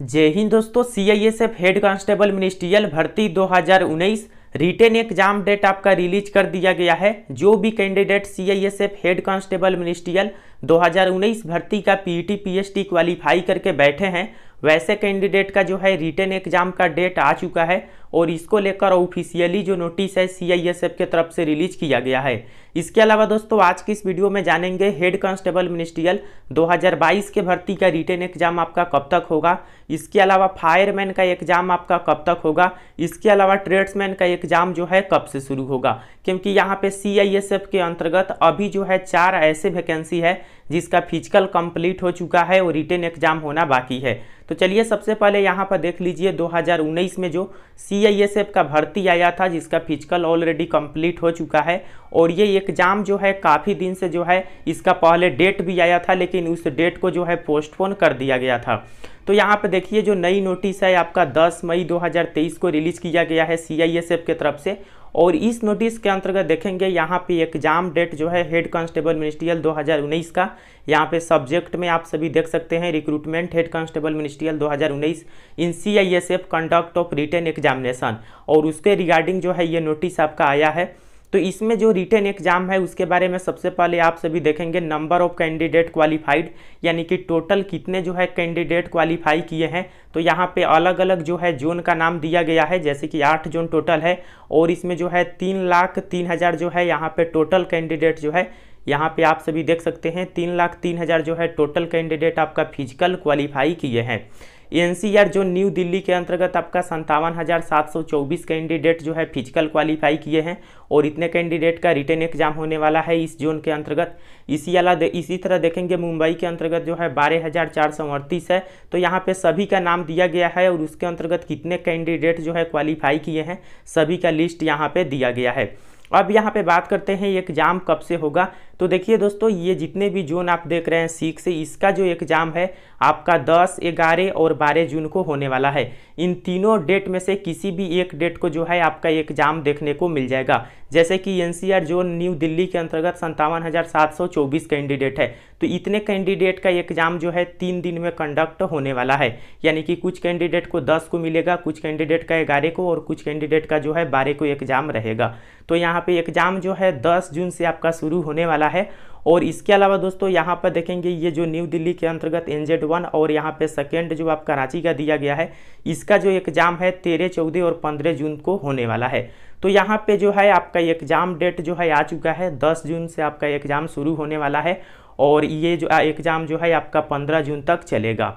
जय हिंद दोस्तों C I S F head constable ministerial भर्ती 2019 रिटेन एग्जाम डेट आपका रिलीज कर दिया गया है जो भी candidate C I S F head constable ministerial 2019 भर्ती का P T P H T qualify करके बैठे हैं वैसे कैंडिडेट का जो है रिटेन एग्जाम का डेट आ चुका है और इसको लेकर ऑफिशियली जो नोटिस है सीआईएसएफ के तरफ से रिलीज किया गया है इसके अलावा दोस्तों आज की इस वीडियो में जानेंगे हेड कांस्टेबल मिनिस्ट्रियल 2022 के भर्ती का रिटर्न एग्जाम आपका कब तक होगा इसके अलावा फायरमैन का एग्जाम आपका कब तक होगा इसके अलावा ट्रेड्समैन का एग्जाम जो है कब से शुरू होगा क्योंकि यहाँ पे एफ के अंतर्गत अभी जो है चार ऐसे वैकेंसी है जिसका फिजिकल कंप्लीट हो चुका है और रिटर्न एग्जाम होना बाकी है तो चलिए सबसे पहले यहाँ पर देख लीजिए दो में जो सी सीआईएसएफ का भर्ती आया था जिसका फिजिकल ऑलरेडी कंप्लीट हो चुका है और ये एग्ज़ाम जो है काफ़ी दिन से जो है इसका पहले डेट भी आया था लेकिन उस डेट को जो है पोस्टपोन कर दिया गया था तो यहाँ पर देखिए जो नई नोटिस है आपका 10 मई 2023 को रिलीज़ किया गया है सीआईएसएफ के तरफ से और इस नोटिस के अंतर्गत देखेंगे यहाँ पे एग्ज़ाम डेट जो है हेड कांस्टेबल मिनिस्ट्रियल 2019 का यहाँ पे सब्जेक्ट में आप सभी देख सकते हैं recruitment head constable ministerial 2019 in C I S F conduct of written examination और उसके रिगार्डिंग जो है ये नोटिस आपका आया है तो इसमें जो रिटर्न एग्जाम है उसके बारे में सबसे पहले आप सभी देखेंगे नंबर ऑफ कैंडिडेट क्वालिफाइड यानी कि टोटल कितने जो है कैंडिडेट क्वालिफाई किए हैं तो यहाँ पे अलग अलग जो है जोन का नाम दिया गया है जैसे कि आठ जोन टोटल है और इसमें जो है तीन लाख तीन हज़ार जो है यहाँ पे टोटल कैंडिडेट जो है यहाँ पे आप सभी देख सकते हैं तीन लाख तीन हज़ार जो है टोटल कैंडिडेट आपका फिजिकल क्वालिफाई किए हैं एनसीआर जो न्यू दिल्ली के अंतर्गत आपका संतावन हज़ार सात सौ चौबीस कैंडिडेट जो है फिजिकल क्वालिफाई किए हैं और इतने कैंडिडेट का रिटर्न एग्जाम होने वाला है इस जोन के अंतर्गत इसी अला इसी तरह देखेंगे मुंबई के अंतर्गत जो है बारह हज़ार चार सौ अड़तीस है तो यहाँ पे सभी का नाम दिया गया है और उसके अंतर्गत कितने कैंडिडेट जो है क्वालिफाई किए हैं सभी का लिस्ट यहाँ पे दिया गया है अब यहाँ पे बात करते हैं एग्ज़ाम कब से होगा तो देखिए दोस्तों ये जितने भी जोन आप देख रहे हैं सीख से इसका जो एग्ज़ाम है आपका दस ग्यारह और बारह जून को होने वाला है इन तीनों डेट में से किसी भी एक डेट को जो है आपका एग्ज़ाम देखने को मिल जाएगा जैसे कि एनसीआर जोन न्यू दिल्ली के अंतर्गत संतावन हज़ार सात सौ चौबीस कैंडिडेट है तो इतने कैंडिडेट का एग्ज़ाम जो है तीन दिन में कंडक्ट होने वाला है यानी कि कुछ कैंडिडेट को दस को मिलेगा कुछ कैंडिडेट का ग्यारह को और कुछ कैंडिडेट का जो है बारह को एग्ज़ाम रहेगा तो यहाँ पे एग्ज़ाम जो है 10 जून से आपका शुरू होने वाला है और इसके अलावा दोस्तों यहाँ पर देखेंगे ये जो न्यू दिल्ली के अंतर्गत एन जेड वन और यहाँ पे सेकेंड जो आपका रांची का दिया गया है इसका जो एग्ज़ाम है तेरह चौदह और पंद्रह जून को होने वाला है तो यहाँ पे जो है आपका एग्ज़ाम डेट जो है आ चुका है दस जून से आपका एग्ज़ाम शुरू होने वाला है और ये जो एग्ज़ाम जो है आपका पंद्रह जून तक चलेगा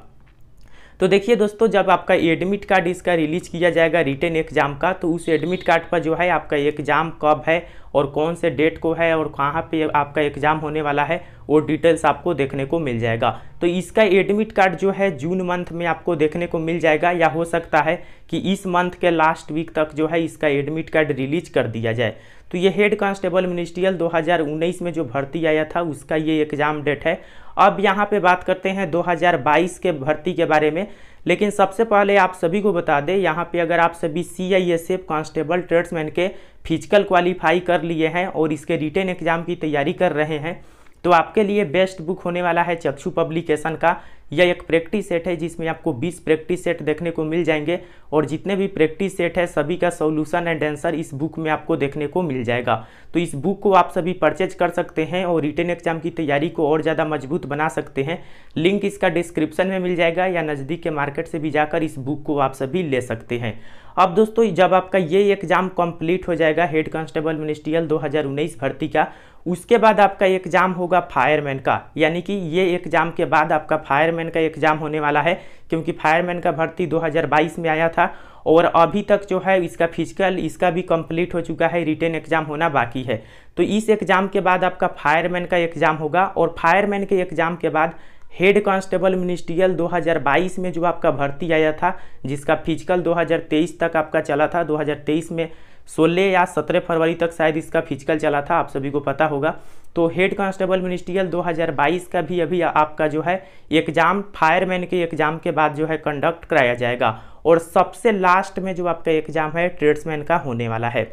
तो देखिए दोस्तों जब आपका एडमिट कार्ड इसका रिलीज किया जाएगा रिटर्न एग्जाम का तो उस एडमिट कार्ड पर जो है आपका एग्जाम कब है और कौन से डेट को है और कहाँ पे आपका एग्ज़ाम होने वाला है वो डिटेल्स आपको देखने को मिल जाएगा तो इसका एडमिट कार्ड जो है जून मंथ में आपको देखने को मिल जाएगा या हो सकता है कि इस मंथ के लास्ट वीक तक जो है इसका एडमिट कार्ड रिलीज कर दिया जाए तो ये हेड कांस्टेबल मिनिस्ट्रियल 2019 में जो भर्ती आया था उसका ये एग्ज़ाम डेट है अब यहाँ पे बात करते हैं 2022 के भर्ती के बारे में लेकिन सबसे पहले आप सभी को बता दें यहाँ पे अगर आप सभी C I S F constable tradesman के फिजिकल क्वालिफाई कर लिए हैं और इसके रिटेन एग्जाम की तैयारी कर रहे हैं तो आपके लिए बेस्ट बुक होने वाला है चक्षु पब्लिकेशन का यह एक प्रैक्टिस सेट है जिसमें आपको 20 प्रैक्टिस सेट देखने को मिल जाएंगे और जितने भी प्रैक्टिस सेट है सभी का सॉल्यूशन एंड आंसर इस बुक में आपको देखने को मिल जाएगा तो इस बुक को आप सभी परचेज कर सकते हैं और रिटर्न एग्जाम की तैयारी को और ज़्यादा मजबूत बना सकते हैं लिंक इसका डिस्क्रिप्शन में मिल जाएगा या नज़दीक के मार्केट से भी जाकर इस बुक को आप सभी ले सकते हैं अब दोस्तों जब आपका ये एग्ज़ाम कंप्लीट हो जाएगा हेड कांस्टेबल मिनिस्ट्रियल 2019 भर्ती का उसके बाद आपका एग्ज़ाम होगा फायरमैन का यानी कि ये एग्ज़ाम के बाद आपका फायरमैन का एग्ज़ाम होने वाला है क्योंकि फायरमैन का भर्ती 2022 में आया था और अभी तक जो है इसका फिजिकल इसका भी कंप्लीट हो चुका है रिटर्न एग्ज़ाम होना बाकी है तो इस एग्ज़ाम के बाद आपका फायरमैन का एग्ज़ाम होगा और फायरमैन के एग्ज़ाम के बाद हेड कांस्टेबल मिनिस्ट्रियल 2022 में जो आपका भर्ती आया था जिसका फिजिकल 2023 तक आपका चला था 2023 में सोलह या सत्रह फरवरी तक शायद इसका फिजिकल चला था आप सभी को पता होगा तो हेड कांस्टेबल मिनिस्ट्रियल 2022 का भी अभी आपका जो है एग्ज़ाम फायरमैन के एग्ज़ाम के बाद जो है कंडक्ट कराया जाएगा और सबसे लास्ट में जो आपका एग्ज़ाम है ट्रेड्समैन का होने वाला है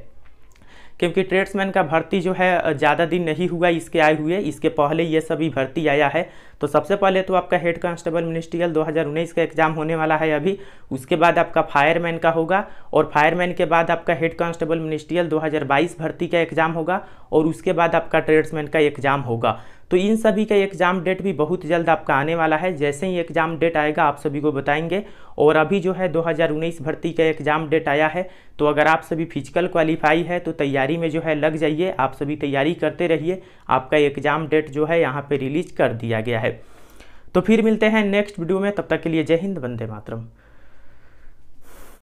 क्योंकि ट्रेड्समैन का भर्ती जो है ज़्यादा दिन नहीं हुआ इसके आए हुए इसके पहले ये सभी भर्ती आया है तो सबसे पहले तो आपका हेड कांस्टेबल मिनिस्ट्रियल 2019 का एग्जाम होने वाला है अभी उसके बाद आपका फायरमैन का होगा और फायरमैन के बाद आपका हेड कांस्टेबल मिनिस्ट्रियल 2022 भर्ती का एग्जाम होगा और उसके बाद आपका ट्रेड्समैन का एग्जाम होगा तो इन सभी का एग्ज़ाम डेट भी बहुत जल्द आपका आने वाला है जैसे ही एग्ज़ाम डेट आएगा आप सभी को बताएंगे और अभी जो है 2019 भर्ती का एग्ज़ाम डेट आया है तो अगर आप सभी फिजिकल क्वालिफाई है तो तैयारी में जो है लग जाइए आप सभी तैयारी करते रहिए आपका एग्ज़ाम डेट जो है यहाँ पर रिलीज कर दिया गया है तो फिर मिलते हैं नेक्स्ट वीडियो में तब तक के लिए जय हिंद वंदे मातरम